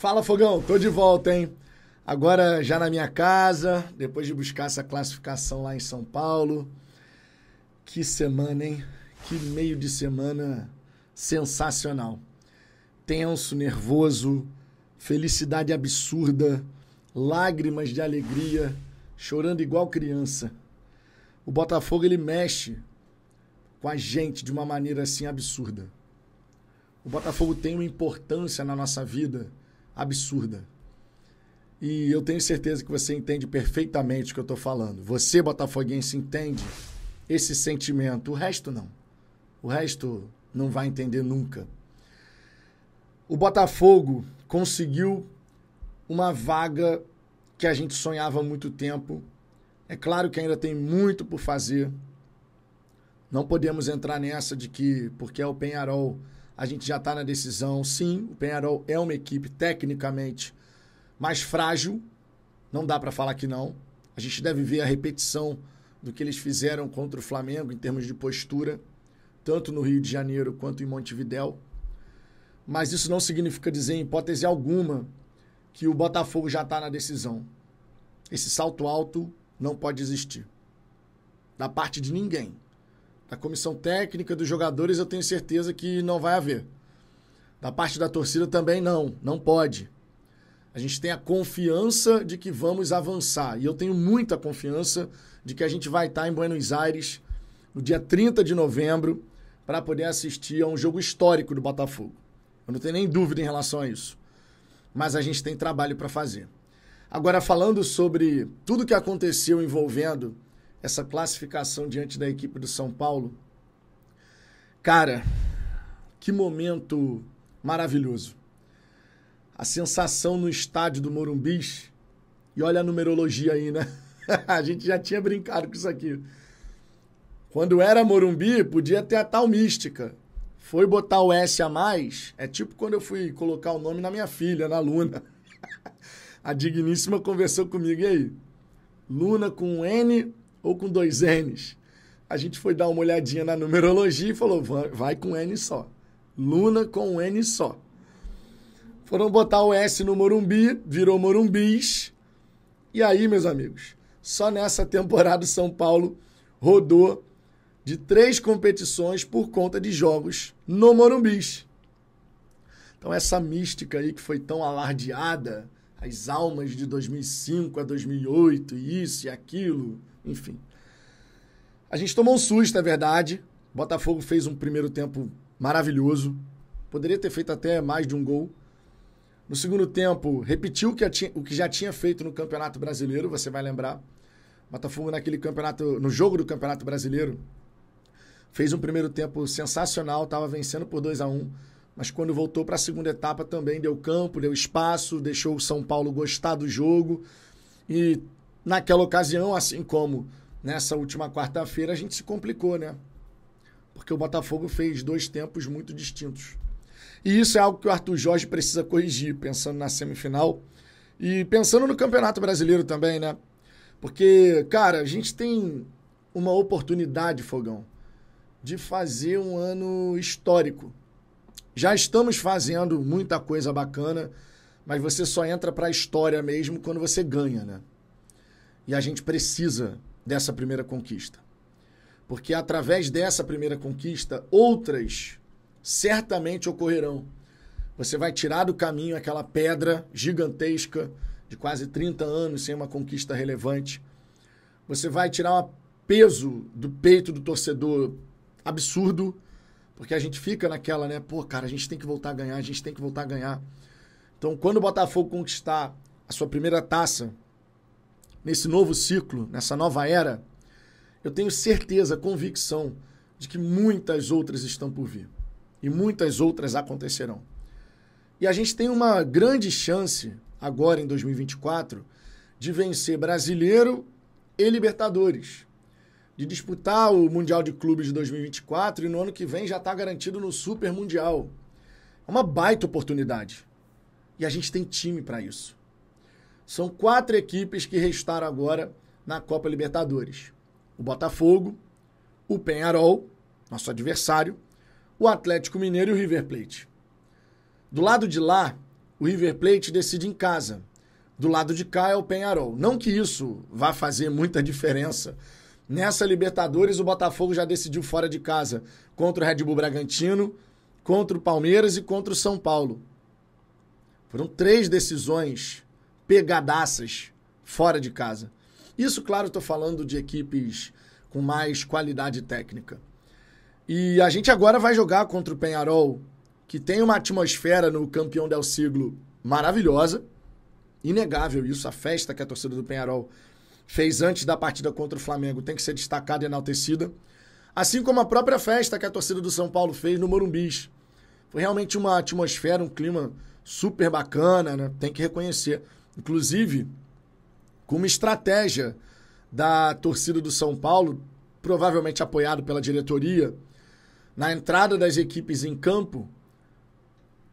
Fala, Fogão, tô de volta, hein? Agora já na minha casa, depois de buscar essa classificação lá em São Paulo. Que semana, hein? Que meio de semana sensacional. Tenso, nervoso, felicidade absurda, lágrimas de alegria, chorando igual criança. O Botafogo ele mexe com a gente de uma maneira assim absurda. O Botafogo tem uma importância na nossa vida absurda. E eu tenho certeza que você entende perfeitamente o que eu estou falando. Você, botafoguense, entende esse sentimento. O resto não. O resto não vai entender nunca. O Botafogo conseguiu uma vaga que a gente sonhava há muito tempo. É claro que ainda tem muito por fazer. Não podemos entrar nessa de que, porque é o Penharol, a gente já está na decisão, sim. O Penharol é uma equipe tecnicamente mais frágil. Não dá para falar que não. A gente deve ver a repetição do que eles fizeram contra o Flamengo em termos de postura, tanto no Rio de Janeiro quanto em Montevidéu. Mas isso não significa dizer, em hipótese alguma, que o Botafogo já está na decisão. Esse salto alto não pode existir. Da parte de ninguém da comissão técnica, dos jogadores, eu tenho certeza que não vai haver. Da parte da torcida também não, não pode. A gente tem a confiança de que vamos avançar. E eu tenho muita confiança de que a gente vai estar em Buenos Aires no dia 30 de novembro para poder assistir a um jogo histórico do Botafogo. Eu não tenho nem dúvida em relação a isso. Mas a gente tem trabalho para fazer. Agora, falando sobre tudo que aconteceu envolvendo essa classificação diante da equipe do São Paulo. Cara, que momento maravilhoso. A sensação no estádio do Morumbis, e olha a numerologia aí, né? a gente já tinha brincado com isso aqui. Quando era Morumbi, podia ter a tal mística. Foi botar o S a mais, é tipo quando eu fui colocar o nome na minha filha, na Luna. a digníssima conversou comigo, e aí? Luna com N ou com dois N's. A gente foi dar uma olhadinha na numerologia e falou: vai com N só. Luna com N só. Foram botar o S no Morumbi, virou Morumbis. E aí, meus amigos, só nessa temporada o São Paulo rodou de três competições por conta de jogos no Morumbis. Então essa mística aí que foi tão alardeada, as almas de 2005 a 2008 isso e aquilo, enfim. A gente tomou um susto, é verdade. Botafogo fez um primeiro tempo maravilhoso. Poderia ter feito até mais de um gol. No segundo tempo, repetiu o que já tinha feito no Campeonato Brasileiro, você vai lembrar. Botafogo naquele campeonato, no jogo do Campeonato Brasileiro, fez um primeiro tempo sensacional, estava vencendo por 2 a 1 um, mas quando voltou para a segunda etapa também deu campo, deu espaço, deixou o São Paulo gostar do jogo e naquela ocasião, assim como nessa última quarta-feira, a gente se complicou, né? Porque o Botafogo fez dois tempos muito distintos. E isso é algo que o Arthur Jorge precisa corrigir, pensando na semifinal e pensando no Campeonato Brasileiro também, né? Porque, cara, a gente tem uma oportunidade, Fogão, de fazer um ano histórico. Já estamos fazendo muita coisa bacana, mas você só entra para a história mesmo quando você ganha, né? E a gente precisa dessa primeira conquista. Porque através dessa primeira conquista, outras certamente ocorrerão. Você vai tirar do caminho aquela pedra gigantesca de quase 30 anos sem uma conquista relevante. Você vai tirar um peso do peito do torcedor absurdo, porque a gente fica naquela, né? Pô, cara, a gente tem que voltar a ganhar, a gente tem que voltar a ganhar. Então, quando o Botafogo conquistar a sua primeira taça, nesse novo ciclo, nessa nova era, eu tenho certeza, convicção de que muitas outras estão por vir e muitas outras acontecerão. E a gente tem uma grande chance agora em 2024 de vencer brasileiro e Libertadores, de disputar o Mundial de Clubes de 2024 e no ano que vem já está garantido no Super Mundial. É uma baita oportunidade. E a gente tem time para isso. São quatro equipes que restaram agora na Copa Libertadores: o Botafogo, o Penharol, nosso adversário, o Atlético Mineiro e o River Plate. Do lado de lá, o River Plate decide em casa. Do lado de cá é o Penharol. Não que isso vá fazer muita diferença. Nessa Libertadores, o Botafogo já decidiu fora de casa contra o Red Bull Bragantino, contra o Palmeiras e contra o São Paulo. Foram três decisões pegadaças fora de casa. Isso, claro, estou falando de equipes com mais qualidade técnica. E a gente agora vai jogar contra o Penharol, que tem uma atmosfera no campeão del siglo maravilhosa. Inegável isso, a festa que a torcida do Penharol fez antes da partida contra o Flamengo tem que ser destacada e enaltecida. Assim como a própria festa que a torcida do São Paulo fez no Morumbis. Foi realmente uma atmosfera, um clima super bacana, né? Tem que reconhecer. Inclusive, com uma estratégia da torcida do São Paulo, provavelmente apoiado pela diretoria, na entrada das equipes em campo,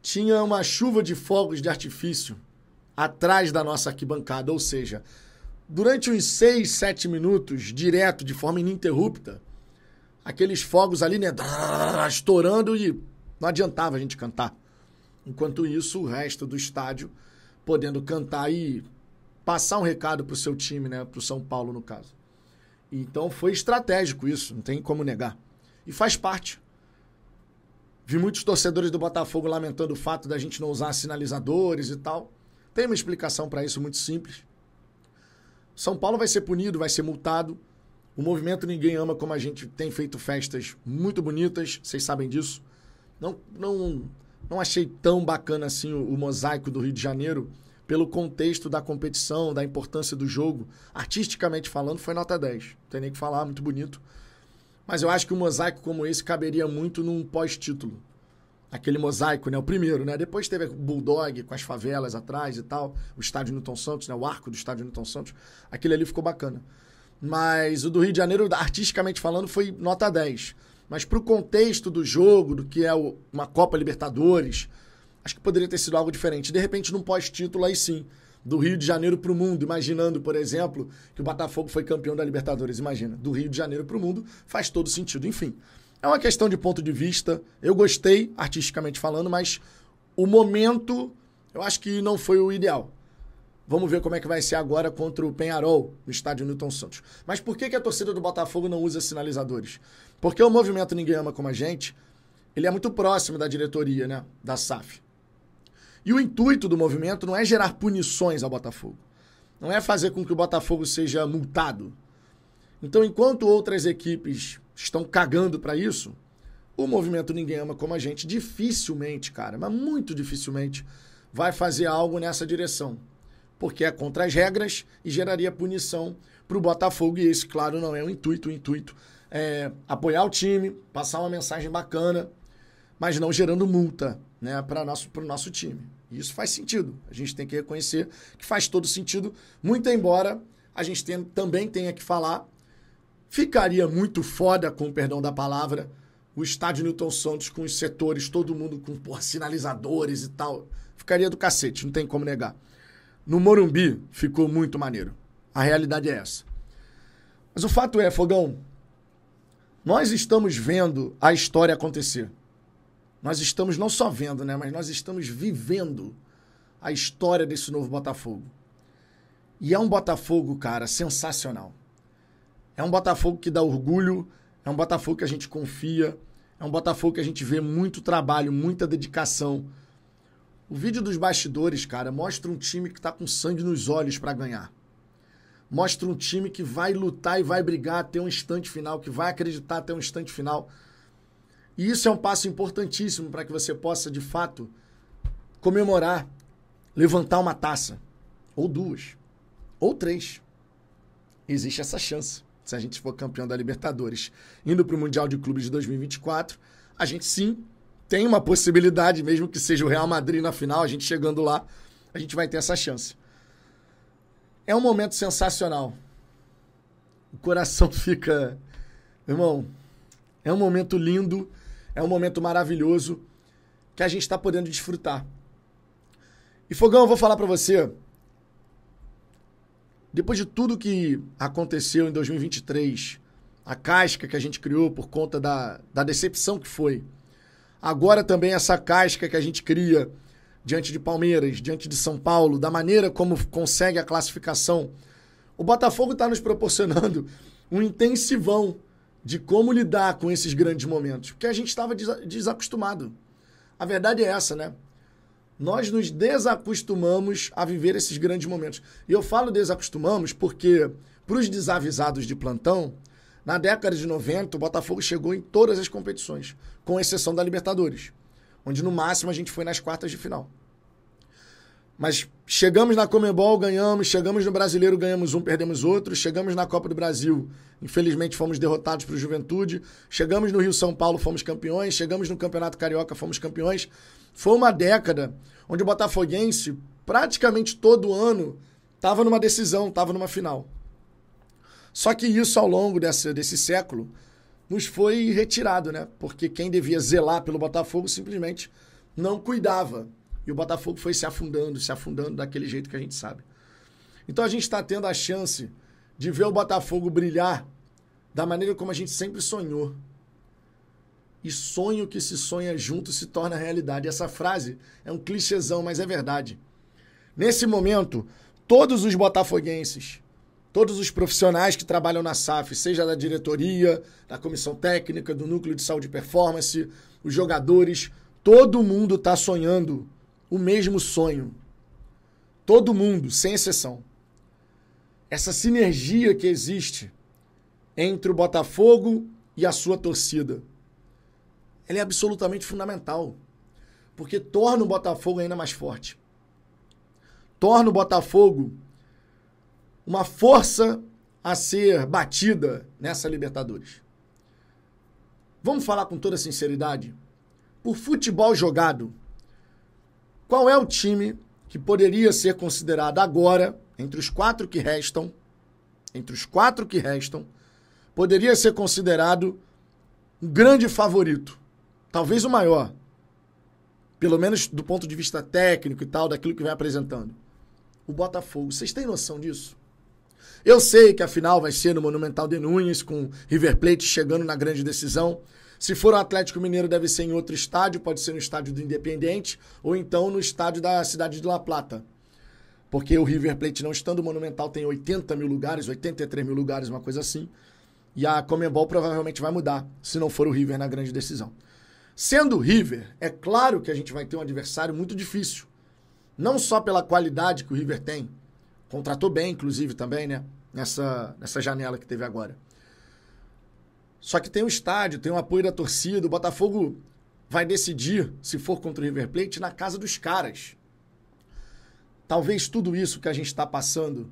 tinha uma chuva de fogos de artifício atrás da nossa arquibancada. Ou seja, durante uns 6, 7 minutos, direto, de forma ininterrupta, aqueles fogos ali, né, estourando e não adiantava a gente cantar. Enquanto isso, o resto do estádio podendo cantar e passar um recado para o seu time, né? Para o São Paulo, no caso. Então foi estratégico isso, não tem como negar. E faz parte. Vi muitos torcedores do Botafogo lamentando o fato da gente não usar sinalizadores e tal. Tem uma explicação para isso muito simples. São Paulo vai ser punido, vai ser multado. O movimento Ninguém Ama, como a gente tem feito festas muito bonitas, vocês sabem disso. Não, não não achei tão bacana assim o, o, mosaico do Rio de Janeiro, pelo contexto da competição, da importância do jogo. Artisticamente falando, foi nota 10. Não tem nem que falar, muito bonito. Mas eu acho que um mosaico como esse caberia muito num pós-título. Aquele mosaico, né? O primeiro, né? Depois teve o Bulldog com as favelas atrás e tal. O estádio Newton Santos, né? O arco do estádio Newton Santos. Aquele ali ficou bacana. Mas o do Rio de Janeiro, artisticamente falando, foi nota 10. Mas para o contexto do jogo, do que é o, uma Copa Libertadores, acho que poderia ter sido algo diferente. De repente, num pós-título, aí sim, do Rio de Janeiro para o mundo. Imaginando, por exemplo, que o Botafogo foi campeão da Libertadores. Imagina, do Rio de Janeiro para o mundo, faz todo sentido. Enfim, é uma questão de ponto de vista. Eu gostei, artisticamente falando, mas o momento eu acho que não foi o ideal. Vamos ver como é que vai ser agora contra o Penharol, no estádio Newton Santos. Mas por que, que a torcida do Botafogo não usa sinalizadores? Porque o movimento Ninguém Ama Como a Gente, ele é muito próximo da diretoria, né? Da SAF. E o intuito do movimento não é gerar punições ao Botafogo. Não é fazer com que o Botafogo seja multado. Então, enquanto outras equipes estão cagando para isso, o movimento Ninguém Ama Como a Gente dificilmente, cara, mas muito dificilmente vai fazer algo nessa direção porque é contra as regras e geraria punição para o Botafogo. E esse, claro, não é o intuito. O intuito é apoiar o time, passar uma mensagem bacana, mas não gerando multa né, para o nosso, nosso time. E isso faz sentido. A gente tem que reconhecer que faz todo sentido, muito embora a gente tem, também tenha que falar. Ficaria muito foda, com o perdão da palavra, o estádio Newton Santos com os setores, todo mundo com porra, sinalizadores e tal. Ficaria do cacete, não tem como negar no Morumbi ficou muito maneiro. A realidade é essa. Mas o fato é, Fogão, nós estamos vendo a história acontecer. Nós estamos não só vendo, né, mas nós estamos vivendo a história desse novo Botafogo. E é um Botafogo, cara, sensacional. É um Botafogo que dá orgulho, é um Botafogo que a gente confia, é um Botafogo que a gente vê muito trabalho, muita dedicação o vídeo dos bastidores, cara, mostra um time que tá com sangue nos olhos para ganhar. Mostra um time que vai lutar e vai brigar até um instante final, que vai acreditar até um instante final. E isso é um passo importantíssimo para que você possa, de fato, comemorar, levantar uma taça, ou duas, ou três. Existe essa chance. Se a gente for campeão da Libertadores, indo para o Mundial de Clubes de 2024, a gente sim tem uma possibilidade, mesmo que seja o Real Madrid na final, a gente chegando lá, a gente vai ter essa chance. É um momento sensacional. O coração fica. Irmão, é um momento lindo, é um momento maravilhoso que a gente está podendo desfrutar. E Fogão, eu vou falar para você. Depois de tudo que aconteceu em 2023, a casca que a gente criou por conta da, da decepção que foi Agora também essa casca que a gente cria diante de Palmeiras, diante de São Paulo, da maneira como consegue a classificação. O Botafogo está nos proporcionando um intensivão de como lidar com esses grandes momentos, porque a gente estava desacostumado. A verdade é essa, né? Nós nos desacostumamos a viver esses grandes momentos. E eu falo desacostumamos porque, para os desavisados de plantão, na década de 90, o Botafogo chegou em todas as competições, com exceção da Libertadores, onde no máximo a gente foi nas quartas de final. Mas chegamos na Comebol, ganhamos, chegamos no Brasileiro, ganhamos um, perdemos outro, chegamos na Copa do Brasil, infelizmente fomos derrotados para o Juventude, chegamos no Rio São Paulo, fomos campeões, chegamos no Campeonato Carioca, fomos campeões. Foi uma década onde o Botafoguense, praticamente todo ano, estava numa decisão, estava numa final. Só que isso, ao longo dessa, desse século, nos foi retirado, né? Porque quem devia zelar pelo Botafogo simplesmente não cuidava. E o Botafogo foi se afundando, se afundando daquele jeito que a gente sabe. Então a gente está tendo a chance de ver o Botafogo brilhar da maneira como a gente sempre sonhou. E sonho que se sonha junto se torna realidade. Essa frase é um clichêzão, mas é verdade. Nesse momento, todos os botafoguenses todos os profissionais que trabalham na SAF, seja da diretoria, da comissão técnica, do núcleo de saúde e performance, os jogadores, todo mundo está sonhando o mesmo sonho. Todo mundo, sem exceção. Essa sinergia que existe entre o Botafogo e a sua torcida, ela é absolutamente fundamental, porque torna o Botafogo ainda mais forte. Torna o Botafogo uma força a ser batida nessa Libertadores. Vamos falar com toda sinceridade? Por futebol jogado, qual é o time que poderia ser considerado agora, entre os quatro que restam, entre os quatro que restam, poderia ser considerado um grande favorito, talvez o maior, pelo menos do ponto de vista técnico e tal, daquilo que vem apresentando. O Botafogo. Vocês têm noção disso? Eu sei que a final vai ser no Monumental de Nunes, com River Plate chegando na grande decisão. Se for o Atlético Mineiro, deve ser em outro estádio, pode ser no estádio do Independente ou então no estádio da cidade de La Plata. Porque o River Plate, não estando Monumental, tem 80 mil lugares, 83 mil lugares, uma coisa assim. E a Comebol provavelmente vai mudar, se não for o River na grande decisão. Sendo River, é claro que a gente vai ter um adversário muito difícil. Não só pela qualidade que o River tem, Contratou bem, inclusive, também, né? Nessa, nessa janela que teve agora. Só que tem o estádio, tem o apoio da torcida. O Botafogo vai decidir, se for contra o River Plate, na casa dos caras. Talvez tudo isso que a gente está passando,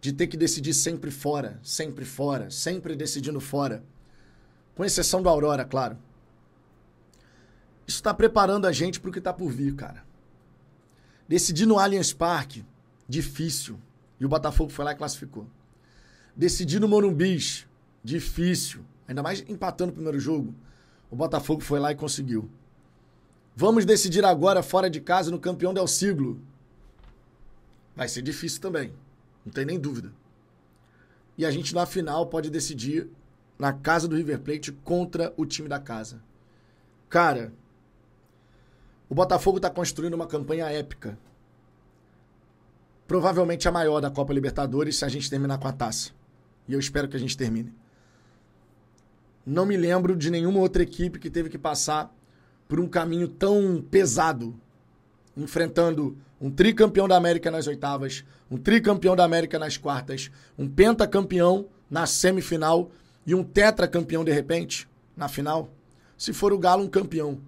de ter que decidir sempre fora, sempre fora, sempre decidindo fora, com exceção do Aurora, claro. Isso está preparando a gente para o que está por vir, cara. Decidir no Allianz Parque difícil. E o Botafogo foi lá e classificou. Decidir no Morumbis, difícil. Ainda mais empatando o primeiro jogo, o Botafogo foi lá e conseguiu. Vamos decidir agora fora de casa no campeão del siglo. Vai ser difícil também, não tem nem dúvida. E a gente na final pode decidir na casa do River Plate contra o time da casa. Cara, o Botafogo está construindo uma campanha épica provavelmente a maior da Copa Libertadores se a gente terminar com a taça. E eu espero que a gente termine. Não me lembro de nenhuma outra equipe que teve que passar por um caminho tão pesado, enfrentando um tricampeão da América nas oitavas, um tricampeão da América nas quartas, um pentacampeão na semifinal e um tetracampeão de repente na final. Se for o Galo, um campeão.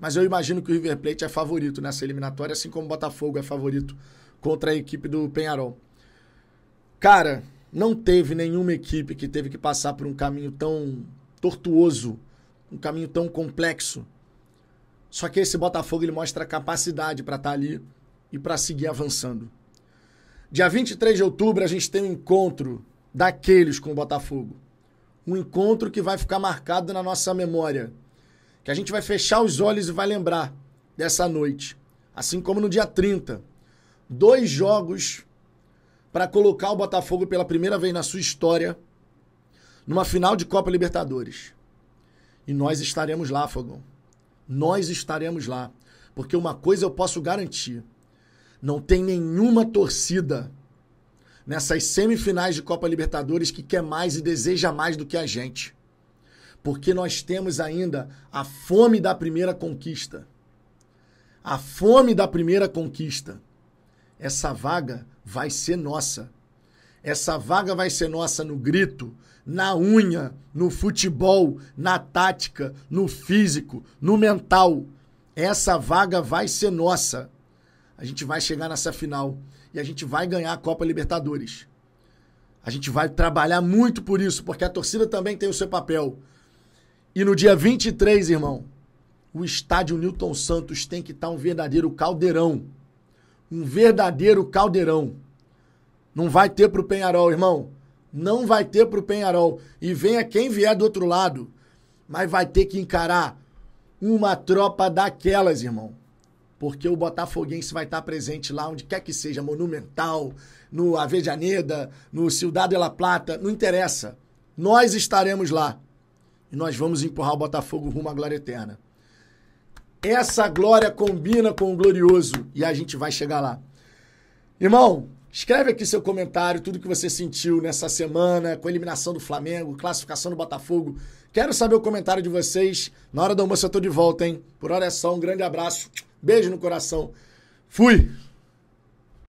Mas eu imagino que o River Plate é favorito nessa eliminatória, assim como o Botafogo é favorito contra a equipe do Penharol. Cara, não teve nenhuma equipe que teve que passar por um caminho tão tortuoso, um caminho tão complexo. Só que esse Botafogo ele mostra capacidade para estar tá ali e para seguir avançando. Dia 23 de outubro a gente tem um encontro daqueles com o Botafogo. Um encontro que vai ficar marcado na nossa memória, que a gente vai fechar os olhos e vai lembrar dessa noite, assim como no dia 30 dois jogos para colocar o Botafogo pela primeira vez na sua história numa final de Copa Libertadores. E nós estaremos lá, Fogão. Nós estaremos lá. Porque uma coisa eu posso garantir: não tem nenhuma torcida nessas semifinais de Copa Libertadores que quer mais e deseja mais do que a gente. Porque nós temos ainda a fome da primeira conquista. A fome da primeira conquista essa vaga vai ser nossa. Essa vaga vai ser nossa no grito, na unha, no futebol, na tática, no físico, no mental. Essa vaga vai ser nossa. A gente vai chegar nessa final e a gente vai ganhar a Copa Libertadores. A gente vai trabalhar muito por isso, porque a torcida também tem o seu papel. E no dia 23, irmão, o estádio Newton Santos tem que estar tá um verdadeiro caldeirão um verdadeiro caldeirão. Não vai ter para o Penharol, irmão. Não vai ter para o Penharol. E venha quem vier do outro lado, mas vai ter que encarar uma tropa daquelas, irmão. Porque o Botafoguense vai estar presente lá onde quer que seja, Monumental, no Avejaneda, no Cidade de la Plata, não interessa. Nós estaremos lá. E nós vamos empurrar o Botafogo rumo à glória eterna. Essa glória combina com o glorioso e a gente vai chegar lá. Irmão, escreve aqui seu comentário, tudo que você sentiu nessa semana, com a eliminação do Flamengo, classificação do Botafogo. Quero saber o comentário de vocês. Na hora do almoço eu tô de volta, hein? Por hora é só, um grande abraço, beijo no coração. Fui!